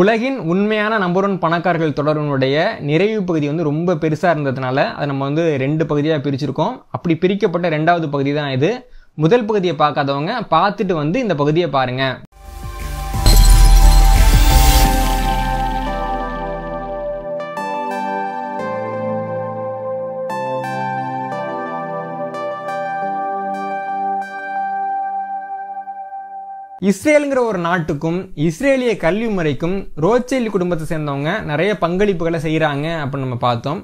உலகின் உண்மையான number one பணக்காரர்கள் தொடர்புடைய நிறைவு பகுதி வந்து ரொம்ப பெருசாக இருந்ததுனால அதை நம்ம வந்து ரெண்டு பகுதியாக பிரிச்சிருக்கோம் அப்படி பிரிக்கப்பட்ட ரெண்டாவது பகுதி தான் இது முதல் பகுதியை பார்க்காதவங்க பார்த்துட்டு வந்து இந்த பகுதியை பாருங்கள் இஸ்ரேலுங்கிற ஒரு நாட்டுக்கும் இஸ்ரேலிய கல்வி முறைக்கும் ரோச்சேலி குடும்பத்தை சேர்ந்தவங்க நிறைய பங்களிப்புகளை செய்கிறாங்க அப்படின்னு நம்ம பார்த்தோம்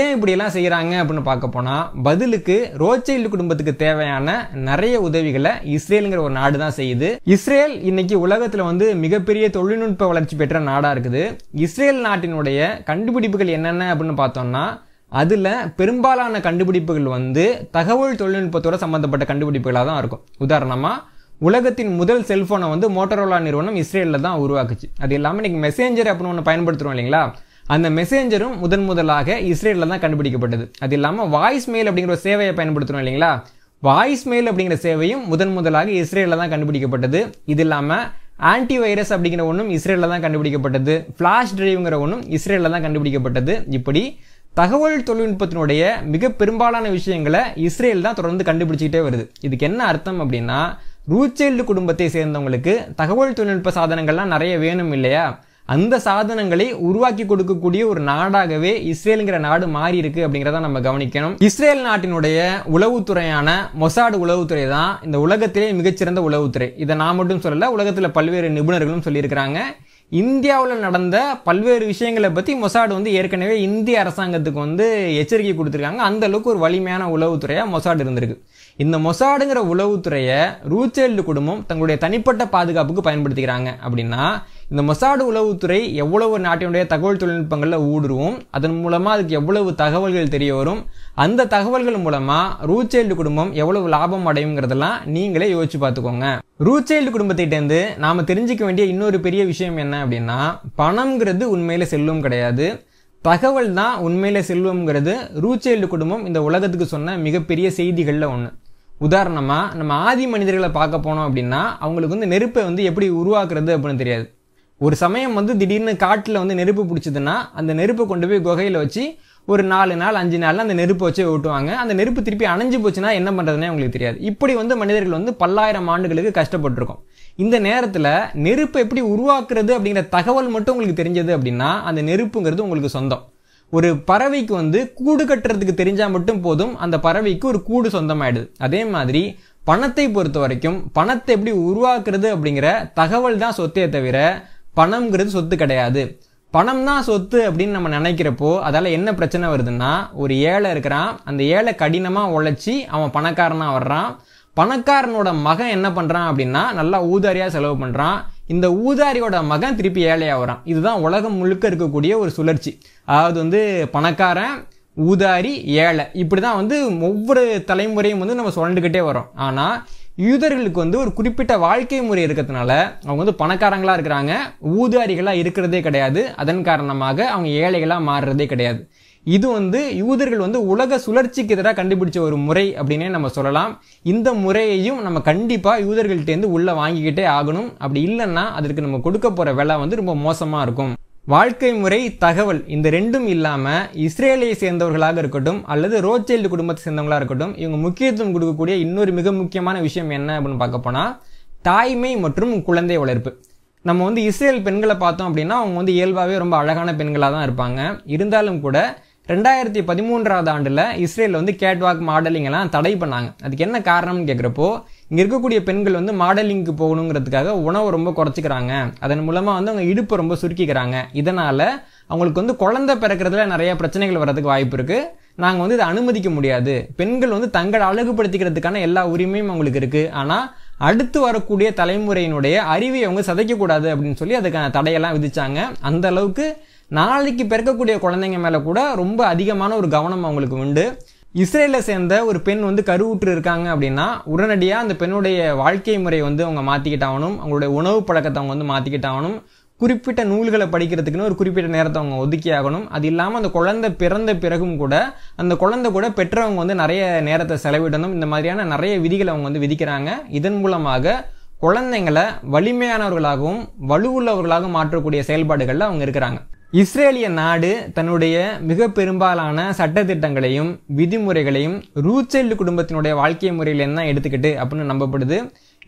ஏன் இப்படியெல்லாம் செய்கிறாங்க அப்படின்னு பார்க்க போனால் பதிலுக்கு ரோச்சைல்டு குடும்பத்துக்கு தேவையான நிறைய உதவிகளை இஸ்ரேலுங்கிற ஒரு நாடு தான் செய்யுது இஸ்ரேல் இன்னைக்கு உலகத்தில் வந்து மிகப்பெரிய தொழில்நுட்ப வளர்ச்சி பெற்ற நாடாக இருக்குது இஸ்ரேல் நாட்டினுடைய கண்டுபிடிப்புகள் என்னென்ன அப்படின்னு பார்த்தோம்னா அதில் பெரும்பாலான கண்டுபிடிப்புகள் வந்து தகவல் தொழில்நுட்பத்தோட சம்மந்தப்பட்ட கண்டுபிடிப்புகளாக தான் இருக்கும் உதாரணமாக உலகத்தின் முதல் செல்ஃபோனை வந்து மோட்டரோலா நிறுவனம் இஸ்ரேலில் தான் உருவாக்குச்சு அது இல்லாமல் நீங்கள் மெசேஞ்சர் அப்படின்னு ஒன்று பயன்படுத்துகிறோம் இல்லைங்களா அந்த மெசேஞ்சரும் முதன் முதலாக இஸ்ரேலில் தான் கண்டுபிடிக்கப்பட்டது அது இல்லாமல் வாய்ஸ் மெயில் அப்படிங்கிற சேவையை பயன்படுத்துகிறோம் இல்லைங்களா வாய்ஸ் மெயில் அப்படிங்கிற சேவையும் முதன் முதலாக இஸ்ரேலில் தான் கண்டுபிடிக்கப்பட்டது இது இல்லாமல் ஆன்டி வைரஸ் அப்படிங்கிற ஒன்றும் இஸ்ரேலில் தான் கண்டுபிடிக்கப்பட்டது ஃப்ளாஷ் டிரைவ்ங்கிற ஒன்றும் இஸ்ரேலில் தான் கண்டுபிடிக்கப்பட்டது இப்படி தகவல் தொழில்நுட்பத்தினுடைய மிக பெரும்பாலான விஷயங்களை இஸ்ரேல் தான் தொடர்ந்து கண்டுபிடிச்சிக்கிட்டே வருது இதுக்கு என்ன அர்த்தம் அப்படின்னா ரூச்சைல்டு குடும்பத்தை சேர்ந்தவங்களுக்கு தகவல் தொழில்நுட்ப சாதனங்கள்லாம் நிறைய வேணும் இல்லையா அந்த சாதனங்களை உருவாக்கி கொடுக்கக்கூடிய ஒரு நாடாகவே இஸ்ரேலுங்கிற நாடு மாறி இருக்கு அப்படிங்கிறத நம்ம கவனிக்கணும் இஸ்ரேல் நாட்டினுடைய உளவுத்துறையான மொசாடு உளவுத்துறை தான் இந்த உலகத்திலே மிகச்சிறந்த உளவுத்துறை இதை நான் மட்டும் சொல்லல உலகத்தில் பல்வேறு நிபுணர்களும் சொல்லியிருக்கிறாங்க இந்தியாவில் நடந்த பல்வேறு விஷயங்களை பற்றி மொசாடு வந்து ஏற்கனவே இந்திய அரசாங்கத்துக்கு வந்து எச்சரிக்கை கொடுத்துருக்காங்க அந்த அளவுக்கு ஒரு வலிமையான உளவுத்துறையாக மொசாடு இருந்திருக்கு இந்த மொசாடுங்கிற உளவுத்துறையை ரூச்சேல்டு குடும்பம் தங்களுடைய தனிப்பட்ட பாதுகாப்புக்கு பயன்படுத்திக்கிறாங்க அப்படின்னா இந்த மொசாடு உளவுத்துறை எவ்வளவு நாட்டினுடைய தகவல் தொழில்நுட்பங்களில் ஊடுருவோம் அதன் மூலமாக அதுக்கு எவ்வளவு தகவல்கள் தெரிய வரும் அந்த தகவல்கள் மூலமாக ரூச்சேல்டு குடும்பம் எவ்வளவு லாபம் அடையுங்கிறதெல்லாம் நீங்களே யோசிச்சு பார்த்துக்கோங்க ரூச்சைல்டு குடும்பத்திட்டேருந்து நாம் தெரிஞ்சிக்க வேண்டிய இன்னொரு பெரிய விஷயம் என்ன அப்படின்னா பணம்ங்கிறது உண்மையில் செல்வம் கிடையாது தகவல் தான் உண்மையில் செல்வம்ங்கிறது ரூச்சைல்டு குடும்பம் இந்த உலகத்துக்கு சொன்ன மிகப்பெரிய செய்திகளில் ஒன்று உதாரணமாக நம்ம ஆதி மனிதர்களை பார்க்க போனோம் அப்படின்னா அவங்களுக்கு வந்து நெருப்பை வந்து எப்படி உருவாக்குறது அப்படின்னு தெரியாது ஒரு சமயம் வந்து திடீர்னு காட்டில் வந்து நெருப்பு பிடிச்சதுன்னா அந்த நெருப்பை கொண்டு போய் குகையில் வச்சு ஒரு நாலு நாள் அஞ்சு நாளில் அந்த நெருப்பு வச்சு ஓட்டுவாங்க அந்த நெருப்பு திருப்பி அணைஞ்சு போச்சுன்னா என்ன பண்ணுறதுனே அவங்களுக்கு தெரியாது இப்படி வந்து மனிதர்கள் வந்து பல்லாயிரம் ஆண்டுகளுக்கு கஷ்டப்பட்டிருக்கோம் இந்த நேரத்தில் நெருப்பை எப்படி உருவாக்குறது அப்படிங்கிற தகவல் மட்டும் உங்களுக்கு தெரிஞ்சது அப்படின்னா அந்த நெருப்புங்கிறது உங்களுக்கு சொந்தம் ஒரு பறவைக்கு வந்து கூடு கட்டுறதுக்கு தெரிஞ்சால் மட்டும் போதும் அந்த பறவைக்கு ஒரு கூடு சொந்தமாயிடுது அதே மாதிரி பணத்தை பொறுத்த வரைக்கும் பணத்தை எப்படி உருவாக்குறது அப்படிங்கிற தகவல் தான் சொத்தே தவிர பணம்ங்கிறது சொத்து கிடையாது பணம் தான் சொத்து அப்படின்னு நம்ம நினைக்கிறப்போ அதால் என்ன பிரச்சனை வருதுன்னா ஒரு ஏழை இருக்கிறான் அந்த ஏழை கடினமாக உழைச்சி அவன் பணக்காரனாக வர்றான் பணக்காரனோட மகன் என்ன பண்ணுறான் அப்படின்னா நல்லா ஊதாரியாக செலவு பண்ணுறான் இந்த ஊதாரியோட மகன் திருப்பி ஏழையாக வரான் இதுதான் உலகம் முழுக்க இருக்கக்கூடிய ஒரு சுழற்சி அதாவது வந்து பணக்காரன் ஊதாரி ஏழை இப்படி தான் வந்து ஒவ்வொரு தலைமுறையும் வந்து நம்ம சொல்லிட்டுக்கிட்டே வரோம் ஆனால் யூதர்களுக்கு வந்து ஒரு குறிப்பிட்ட வாழ்க்கை முறை இருக்கிறதுனால அவங்க வந்து பணக்காரங்களாக இருக்கிறாங்க ஊதாரிகளாக இருக்கிறதே கிடையாது அதன் காரணமாக அவங்க ஏழைகளாக மாறுறதே கிடையாது இது வந்து யூதர்கள் வந்து உலக சுழற்சிக்கு எதிராக கண்டுபிடிச்ச ஒரு முறை அப்படின்னே நம்ம சொல்லலாம் இந்த முறையையும் நம்ம கண்டிப்பாக யூதர்கள்ட்டேருந்து உள்ளே வாங்கிக்கிட்டே ஆகணும் அப்படி இல்லைன்னா அதற்கு நம்ம கொடுக்க போகிற விலை வந்து ரொம்ப மோசமாக இருக்கும் வாழ்க்கை முறை தகவல் இந்த ரெண்டும் இல்லாமல் இஸ்ரேலை சேர்ந்தவர்களாக இருக்கட்டும் அல்லது ரோச்சைல்டு குடும்பத்தை சேர்ந்தவங்களாக இருக்கட்டும் இவங்க முக்கியத்துவம் கொடுக்கக்கூடிய இன்னொரு மிக முக்கியமான விஷயம் என்ன அப்படின்னு பார்க்க போனால் தாய்மை மற்றும் குழந்தை வளர்ப்பு நம்ம வந்து இஸ்ரேல் பெண்களை பார்த்தோம் அப்படின்னா அவங்க வந்து இயல்பாகவே ரொம்ப அழகான பெண்களாக தான் இருப்பாங்க இருந்தாலும் கூட ரெண்டாயிரத்தி பதிமூன்றாவது ஆண்டில் இஸ்ரேலில் வந்து கேட்வாக் மாடலிங்கெல்லாம் தடை பண்ணாங்க அதுக்கு என்ன காரணம்னு கேட்குறப்போ இங்கே இருக்கக்கூடிய பெண்கள் வந்து மாடலிங்க்கு போகணுங்கிறதுக்காக உணவை ரொம்ப குறைச்சிக்கிறாங்க அதன் மூலமாக வந்து அவங்க இடுப்பை ரொம்ப சுருக்கிக்கிறாங்க இதனால் அவங்களுக்கு வந்து குழந்தை பிறக்கிறதுல நிறைய பிரச்சனைகள் வர்றதுக்கு வாய்ப்பு இருக்குது நாங்கள் வந்து இதை அனுமதிக்க முடியாது பெண்கள் வந்து தங்களை அழகுபடுத்திக்கிறதுக்கான எல்லா உரிமையும் அவங்களுக்கு இருக்குது ஆனால் அடுத்து வரக்கூடிய தலைமுறையினுடைய அறிவை அவங்க சதைக்கக்கூடாது அப்படின்னு சொல்லி அதுக்கான தடையெல்லாம் விதிச்சாங்க அந்த அளவுக்கு நாளைக்கு பிறக்கக்கூடிய குழந்தைங்க மேலே கூட ரொம்ப அதிகமான ஒரு கவனம் அவங்களுக்கு உண்டு இஸ்ரேலில் சேர்ந்த ஒரு பெண் வந்து கருவுற்று இருக்காங்க அப்படின்னா உடனடியாக அந்த பெண்ணுடைய வாழ்க்கை முறை வந்து அவங்க மாற்றிக்கிட்டாகணும் அவங்களுடைய உணவு பழக்கத்தை அவங்க வந்து மாற்றிக்கிட்டாகணும் குறிப்பிட்ட நூல்களை படிக்கிறதுக்குன்னு ஒரு குறிப்பிட்ட நேரத்தை அவங்க ஒதுக்கி ஆகணும் அது இல்லாமல் அந்த குழந்தை பிறந்த பிறகும் கூட அந்த குழந்தை கூட பெற்றவங்க வந்து நிறைய நேரத்தை செலவிடணும் இந்த மாதிரியான நிறைய விதிகளை அவங்க வந்து விதிக்கிறாங்க இதன் மூலமாக குழந்தைங்களை வலிமையானவர்களாகவும் வலுவுள்ளவர்களாகவும் மாற்றக்கூடிய செயல்பாடுகளில் அவங்க இருக்கிறாங்க இஸ்ரேலிய நாடு தன்னுடைய மிக பெரும்பாலான சட்டத்திட்டங்களையும் விதிமுறைகளையும் ரூச்செல்டு குடும்பத்தினுடைய வாழ்க்கை முறையில் என்ன எடுத்துக்கிட்டு அப்படின்னு நம்பப்படுது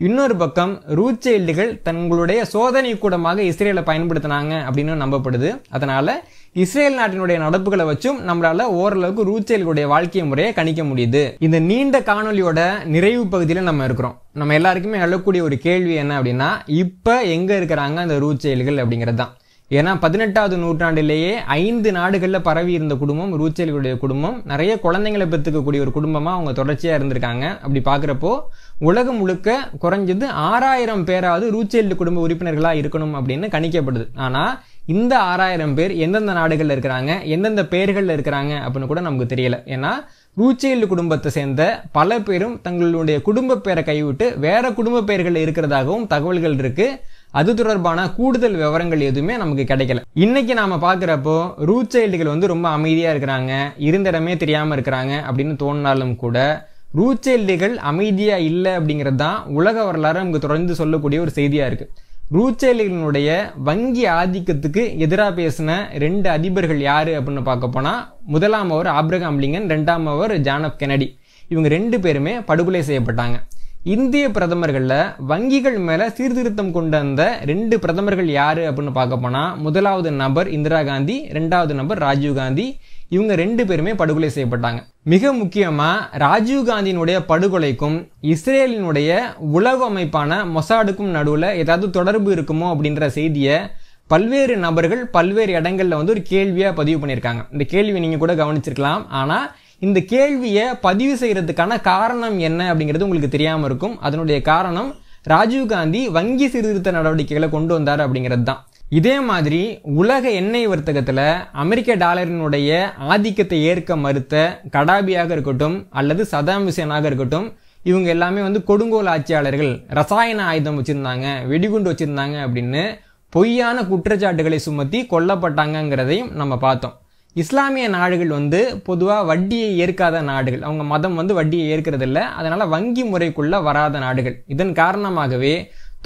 இன்னொரு பக்கம் ரூச்செல்டுகள் தங்களுடைய சோதனை கூடமாக இஸ்ரேலை பயன்படுத்தினாங்க அப்படின்னு நம்பப்படுது அதனால் இஸ்ரேல் நாட்டினுடைய நடப்புகளை வச்சும் நம்மளால ஓரளவுக்கு ரூச்சேல்களுடைய வாழ்க்கை முறையை கணிக்க முடியுது இந்த நீண்ட காணொலியோட நிறைவு பகுதியில் நம்ம இருக்கிறோம் நம்ம எல்லாருக்குமே எழக்கூடிய ஒரு கேள்வி என்ன அப்படின்னா இப்போ எங்கே இருக்கிறாங்க அந்த ரூச்செயல்கள் அப்படிங்கிறது தான் ஏன்னா பதினெட்டாவது நூற்றாண்டிலேயே ஐந்து நாடுகளில் பரவி இருந்த குடும்பம் ரூச்சேலிகளுடைய குடும்பம் நிறைய குழந்தைங்களை பெற்றுக்கக்கூடிய ஒரு குடும்பமாக அவங்க தொடர்ச்சியாக இருந்திருக்காங்க அப்படி பார்க்குறப்போ உலகம் முழுக்க குறைஞ்சது ஆறாயிரம் பேராவது ரூச்சேலி குடும்ப உறுப்பினர்களாக இருக்கணும் அப்படின்னு கணிக்கப்படுது ஆனால் இந்த ஆறாயிரம் பேர் எந்தெந்த நாடுகளில் இருக்கிறாங்க எந்தெந்த பேர்களில் இருக்கிறாங்க அப்படின்னு கூட நமக்கு தெரியல ஏன்னா ரூச்சேல் குடும்பத்தை சேர்ந்த பல பேரும் தங்களுடைய குடும்ப பேரை கைவிட்டு வேற குடும்ப பெயர்களில் இருக்கிறதாகவும் தகவல்கள் இருக்குது அது தொடர்பான கூடுதல் விவரங்கள் எதுவுமே நமக்கு கிடைக்கல இன்னைக்கு நாம பாக்குறப்போ ரூட் சைல்டுகள் வந்து ரொம்ப அமைதியா இருக்கிறாங்க இருந்த இடமே தெரியாம இருக்கிறாங்க அப்படின்னு தோணினாலும் கூட ரூட் சைல்டுகள் அமைதியா இல்லை அப்படிங்கிறது தான் உலக வரலாறு நமக்கு தொடர்ந்து சொல்லக்கூடிய ஒரு செய்தியா இருக்கு ரூச்சேலிகளினுடைய வங்கி ஆதிக்கத்துக்கு எதிராக பேசின ரெண்டு அதிபர்கள் யாரு அப்படின்னு பார்க்க போனால் முதலாம் அவர் ஆப்ரகாம் லிங்கன் ரெண்டாம் அவர் ஜானப் கெனடி இவங்க ரெண்டு பேருமே படுகொலை செய்யப்பட்டாங்க இந்திய பிரதமர்களில் வங்கிகள் மேலே சீர்திருத்தம் கொண்டு வந்த ரெண்டு பிரதமர்கள் யார் அப்படின்னு பார்க்க போனால் முதலாவது நபர் இந்திரா காந்தி ரெண்டாவது நபர் ராஜீவ்காந்தி இவங்க ரெண்டு பேருமே படுகொலை செய்யப்பட்டாங்க மிக முக்கியமாக ராஜீவ்காந்தியினுடைய படுகொலைக்கும் இஸ்ரேலினுடைய உளவு அமைப்பான மொசாடுக்கும் நடுவில் ஏதாவது தொடர்பு இருக்குமோ அப்படின்ற செய்தியை பல்வேறு நபர்கள் பல்வேறு இடங்களில் வந்து ஒரு கேள்வியாக பதிவு பண்ணியிருக்காங்க இந்த கேள்வியை நீங்கள் கூட கவனிச்சிருக்கலாம் ஆனால் இந்த கேள்வியை பதிவு செய்கிறதுக்கான காரணம் என்ன அப்படிங்கிறது உங்களுக்கு தெரியாமல் இருக்கும் அதனுடைய காரணம் ராஜீவ்காந்தி வங்கி சீர்திருத்த நடவடிக்கைகளை கொண்டு வந்தார் அப்படிங்கிறது தான் இதே மாதிரி உலக எண்ணெய் வர்த்தகத்தில் அமெரிக்க டாலரினுடைய ஆதிக்கத்தை ஏற்க மறுத்த கடாபியாக இருக்கட்டும் அல்லது சதாம் விசேனாக இருக்கட்டும் இவங்க எல்லாமே வந்து கொடுங்கோல் ஆட்சியாளர்கள் ரசாயன ஆயுதம் வச்சுருந்தாங்க வெடிகுண்டு வச்சுருந்தாங்க அப்படின்னு பொய்யான குற்றச்சாட்டுகளை சுமத்தி கொல்லப்பட்டாங்கங்கிறதையும் நம்ம பார்த்தோம் இஸ்லாமிய நாடுகள் வந்து பொதுவாக வட்டியை ஏற்காத நாடுகள் அவங்க மதம் வந்து வட்டியை ஏற்கிறதில்ல அதனால் வங்கி முறைக்குள்ளே வராத நாடுகள் இதன் காரணமாகவே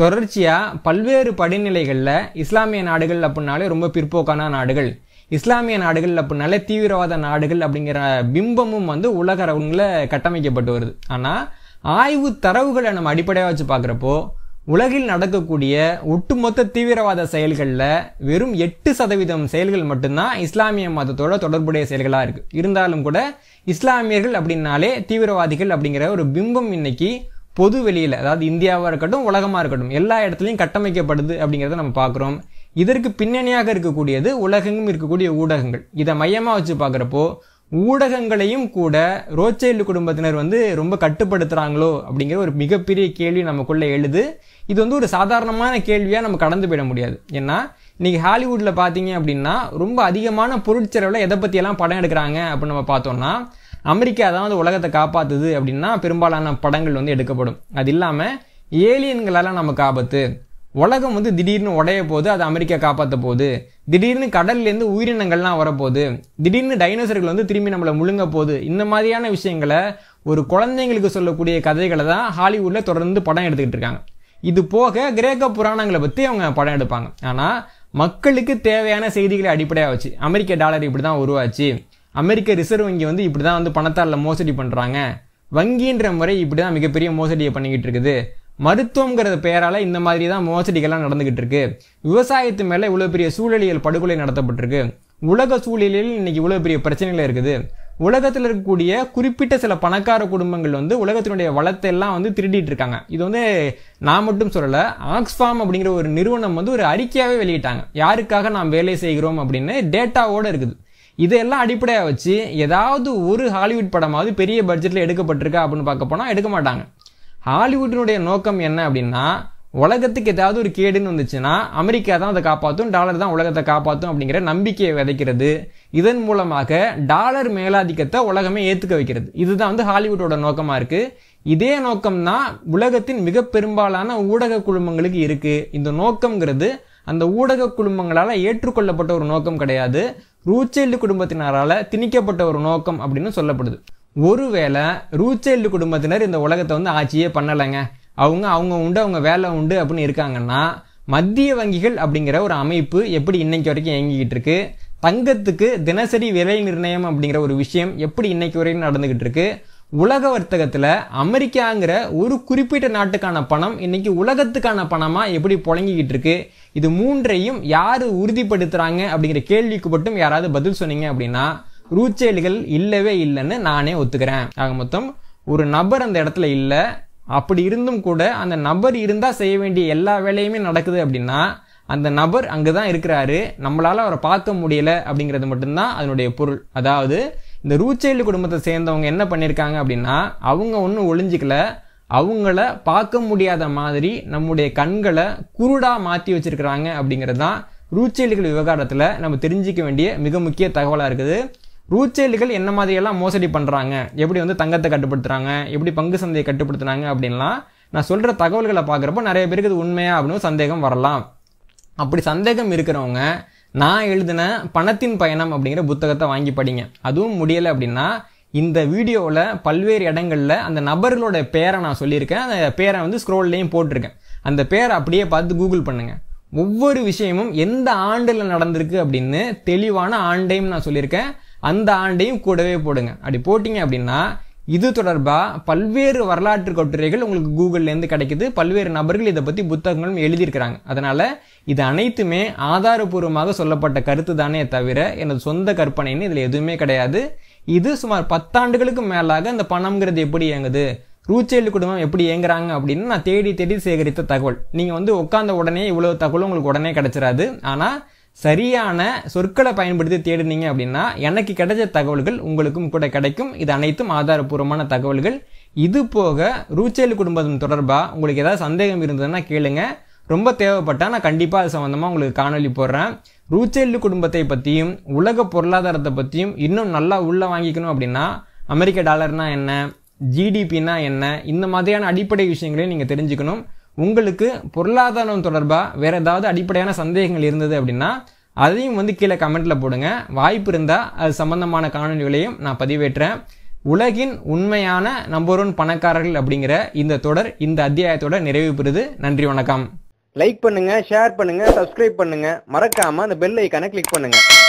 தொடர்ச்சியாக பல்வேறு படிநிலைகளில் இஸ்லாமிய நாடுகள் அப்படின்னாலே ரொம்ப பிற்போக்கான நாடுகள் இஸ்லாமிய நாடுகள் அப்படின்னாலே தீவிரவாத நாடுகள் அப்படிங்கிற பிம்பமும் வந்து உலக அரங்கில் கட்டமைக்கப்பட்டு வருது ஆனால் ஆய்வு தரவுகளை நம்ம அடிப்படையாக வச்சு பார்க்குறப்போ உலகில் நடக்கக்கூடிய ஒட்டுமொத்த தீவிரவாத செயல்களில் வெறும் எட்டு சதவீதம் செயல்கள் மட்டும்தான் இஸ்லாமிய மதத்தோட தொடர்புடைய செயல்களாக இருக்குது இருந்தாலும் கூட இஸ்லாமியர்கள் அப்படின்னாலே தீவிரவாதிகள் அப்படிங்கிற ஒரு பிம்பம் இன்னைக்கு பொது வெளியில் அதாவது இந்தியாவாக இருக்கட்டும் உலகமாக இருக்கட்டும் எல்லா இடத்துலையும் கட்டமைக்கப்படுது அப்படிங்கிறத நம்ம பார்க்குறோம் இதற்கு பின்னணியாக இருக்கக்கூடியது உலகெங்கும் இருக்கக்கூடிய ஊடகங்கள் இதை மையமாக வச்சு பார்க்குறப்போ ஊடகங்களையும் கூட ரோச்சைல்டு குடும்பத்தினர் வந்து ரொம்ப கட்டுப்படுத்துகிறாங்களோ அப்படிங்கிற ஒரு மிகப்பெரிய கேள்வி நமக்குள்ளே எழுது இது வந்து ஒரு சாதாரணமான கேள்வியாக நம்ம கடந்து போயிட முடியாது ஏன்னா இன்றைக்கி ஹாலிவுட்டில் பார்த்தீங்க அப்படின்னா ரொம்ப அதிகமான பொருட்செலவில் எதை பற்றியெல்லாம் படம் எடுக்கிறாங்க அப்படின்னு நம்ம பார்த்தோம்னா அமெரிக்கா தான் வந்து உலகத்தை காப்பாற்றுது அப்படின்னா பெரும்பாலான படங்கள் வந்து எடுக்கப்படும் அது இல்லாமல் ஏலியன்களால் நமக்கு ஆபத்து உலகம் வந்து திடீர்னு உடைய போது அது அமெரிக்கா காப்பாற்ற போகுது திடீர்னு கடல்லேருந்து உயிரினங்கள்லாம் வரப்போகுது திடீர்னு டைனோசர்கள் வந்து திரும்பி நம்மளை முழுங்க போகுது இந்த மாதிரியான விஷயங்களை ஒரு குழந்தைங்களுக்கு சொல்லக்கூடிய கதைகளை தான் ஹாலிவுட்டில் தொடர்ந்து படம் எடுத்துக்கிட்டு இருக்காங்க இது போக கிரேக்க புராணங்களை பற்றி அவங்க படம் எடுப்பாங்க ஆனால் மக்களுக்கு தேவையான செய்திகளை அடிப்படையாக வச்சு அமெரிக்க டாலர் இப்படி தான் உருவாச்சு அமெரிக்க ரிசர்வ் வங்கி வந்து இப்படி தான் வந்து பணத்தால் மோசடி பண்ணுறாங்க வங்கின்ற முறை இப்படி தான் மிகப்பெரிய மோசடியை பண்ணிக்கிட்டு இருக்குது மருத்துவங்கிறது பெயரால் இந்த மாதிரி தான் மோசடிகள்லாம் நடந்துகிட்டு இருக்கு விவசாயத்து மேலே இவ்வளோ பெரிய சூழலியல் படுகொலை நடத்தப்பட்டிருக்கு உலக சூழலில் இன்னைக்கு இவ்வளோ பெரிய பிரச்சனைகள் இருக்குது உலகத்தில் இருக்கக்கூடிய குறிப்பிட்ட சில பணக்கார குடும்பங்கள் வந்து உலகத்தினுடைய வளத்தை எல்லாம் வந்து திருடிட்டு இருக்காங்க இது வந்து நான் மட்டும் சொல்லலை ஆக்ஸ்ஃபார்ம் அப்படிங்கிற ஒரு நிறுவனம் வந்து ஒரு அறிக்கையாகவே வெளியிட்டாங்க யாருக்காக நாம் வேலை செய்கிறோம் அப்படின்னு டேட்டாவோடு இருக்குது இதையெல்லாம் அடிப்படையாக வச்சு ஏதாவது ஒரு ஹாலிவுட் படமாவது பெரிய பட்ஜெட்டில் எடுக்கப்பட்டிருக்கா அப்படின்னு பார்க்க போனால் எடுக்க மாட்டாங்க ஹாலிவுட்டினுடைய நோக்கம் என்ன அப்படின்னா உலகத்துக்கு ஏதாவது ஒரு கேடுன்னு வந்துச்சுன்னா அமெரிக்கா தான் அதை காப்பாற்றும் டாலர் தான் உலகத்தை காப்பாற்றும் அப்படிங்கிற நம்பிக்கையை விதைக்கிறது இதன் மூலமாக டாலர் மேலாதிக்கத்தை உலகமே ஏற்றுக்க வைக்கிறது இதுதான் வந்து ஹாலிவுட்டோட நோக்கமாக இருக்குது இதே நோக்கம் தான் உலகத்தின் மிக பெரும்பாலான ஊடக குழுமங்களுக்கு இருக்குது இந்த நோக்கம்ங்கிறது அந்த ஊடக குழுமங்களால் ஏற்றுக்கொள்ளப்பட்ட ஒரு நோக்கம் கிடையாது ரூச்செல்டு குடும்பத்தினரால் திணிக்கப்பட்ட ஒரு நோக்கம் அப்படின்னு சொல்லப்படுது ஒருவேளை ரூச்சைல்டு குடும்பத்தினர் இந்த உலகத்தை வந்து ஆட்சியே பண்ணலைங்க அவங்க அவங்க உண்டு அவங்க வேலை உண்டு அப்படின்னு இருக்காங்கன்னா மத்திய வங்கிகள் அப்படிங்கிற ஒரு அமைப்பு எப்படி இன்னைக்கு வரைக்கும் இயங்கிக்கிட்டு இருக்கு தங்கத்துக்கு தினசரி விலை நிர்ணயம் அப்படிங்கிற ஒரு விஷயம் எப்படி இன்னைக்கு வரைக்கும் நடந்துகிட்டு இருக்கு உலக வர்த்தகத்தில் அமெரிக்காங்கிற ஒரு குறிப்பிட்ட நாட்டுக்கான பணம் இன்னைக்கு உலகத்துக்கான பணமாக எப்படி புழங்கிக்கிட்டு இருக்கு இது மூன்றையும் யார் உறுதிப்படுத்துகிறாங்க அப்படிங்கிற கேள்விக்கு மட்டும் யாராவது பதில் சொன்னீங்க அப்படின்னா ரூச்செயல்கள் இல்லவே இல்லைன்னு நானே ஒத்துக்கிறேன் ஆக மொத்தம் ஒரு நபர் அந்த இடத்துல இல்லை அப்படி இருந்தும் கூட அந்த நபர் இருந்தால் செய்ய வேண்டிய எல்லா வேலையுமே நடக்குது அப்படின்னா அந்த நபர் அங்கே தான் இருக்கிறாரு நம்மளால் அவரை பார்க்க முடியல அப்படிங்கிறது மட்டும்தான் அதனுடைய பொருள் அதாவது இந்த ரூச்செயல் குடும்பத்தை சேர்ந்தவங்க என்ன பண்ணியிருக்காங்க அப்படின்னா அவங்க ஒன்றும் ஒளிஞ்சிக்கல அவங்கள பார்க்க முடியாத மாதிரி நம்முடைய கண்களை குருடாக மாற்றி வச்சிருக்கிறாங்க அப்படிங்கிறது தான் ரூச்செயல்கள் விவகாரத்தில் நம்ம தெரிஞ்சிக்க வேண்டிய மிக முக்கிய தகவலாக இருக்குது ரூச்சேலிகள் என்ன மாதிரியெல்லாம் மோசடி பண்ணுறாங்க எப்படி வந்து தங்கத்தை கட்டுப்படுத்துகிறாங்க எப்படி பங்கு சந்தையை கட்டுப்படுத்துனாங்க அப்படின்லாம் நான் சொல்கிற தகவல்களை பார்க்குறப்ப நிறைய பேருக்கு இது உண்மையா அப்படின்னு சந்தேகம் வரலாம் அப்படி சந்தேகம் இருக்கிறவங்க நான் எழுதின பணத்தின் பயணம் அப்படிங்கிற புத்தகத்தை வாங்கி படிங்க அதுவும் முடியலை அப்படின்னா இந்த வீடியோவில் பல்வேறு இடங்களில் அந்த நபர்களோட பேரை நான் சொல்லியிருக்கேன் அந்த பேரை வந்து ஸ்க்ரோல்லையும் போட்டிருக்கேன் அந்த பேரை அப்படியே பார்த்து கூகுள் பண்ணுங்கள் ஒவ்வொரு விஷயமும் எந்த ஆண்டில் நடந்திருக்கு அப்படின்னு தெளிவான ஆண்டையும் நான் சொல்லியிருக்கேன் அந்த ஆண்டையும் கூடவே போடுங்க அப்படி போட்டிங்க அப்படின்னா இது தொடர்பாக பல்வேறு வரலாற்று கட்டுரைகள் உங்களுக்கு கூகுள்லேருந்து கிடைக்குது பல்வேறு நபர்கள் இதை பற்றி புத்தகங்களும் எழுதியிருக்கிறாங்க அதனால் இது அனைத்துமே ஆதாரபூர்வமாக சொல்லப்பட்ட கருத்து தானே தவிர எனது சொந்த கற்பனைன்னு இதில் எதுவுமே கிடையாது இது சுமார் பத்தாண்டுகளுக்கு மேலாக இந்த பணம்ங்கிறது எப்படி இயங்குது ரூச்சேல் குடும்பம் எப்படி இயங்குறாங்க அப்படின்னு நான் தேடி தேடி சேகரித்த தகவல் நீங்கள் வந்து உட்காந்த உடனே இவ்வளோ தகவலும் உங்களுக்கு உடனே கிடச்சிடாது ஆனால் சரியான சொற்களை பயன்படுத்தி தேடினீங்க அப்படின்னா எனக்கு கிடைச்ச தகவல்கள் உங்களுக்கும் கூட கிடைக்கும் இது அனைத்தும் ஆதாரபூர்வமான தகவல்கள் இது போக ரூச்சல் குடும்பம் தொடர்பாக உங்களுக்கு ஏதாவது சந்தேகம் இருந்ததுன்னா கேளுங்க ரொம்ப தேவைப்பட்டால் நான் கண்டிப்பாக அது சம்மந்தமாக உங்களுக்கு காணொலி போடுறேன் ரூச்சேல்லு குடும்பத்தை பற்றியும் உலக பொருளாதாரத்தை பற்றியும் இன்னும் நல்லா உள்ளே வாங்கிக்கணும் அப்படின்னா அமெரிக்க டாலர்னா என்ன ஜிடிபினா என்ன இந்த மாதிரியான அடிப்படை விஷயங்களையும் நீங்கள் தெரிஞ்சுக்கணும் உங்களுக்கு பொருளாதாரம் தொடர்பாக வேறு ஏதாவது அடிப்படையான சந்தேகங்கள் இருந்தது அப்படின்னா அதையும் வந்து கீழே கமெண்ட்டில் போடுங்க வாய்ப்பு இருந்தால் அது சம்மந்தமான காணொலிகளையும் நான் பதிவேற்றேன் உலகின் உண்மையான நம்பர் ஒன் பணக்காரர்கள் அப்படிங்கிற இந்த தொடர் இந்த அத்தியாயத்தோட நிறைவு பெறுது நன்றி வணக்கம் லைக் பண்ணுங்க ஷேர் பண்ணுங்க சப்ஸ்கிரைப் பண்ணுங்க மறக்காம அந்த பெல் ஐக்கானை கிளிக் பண்ணுங்க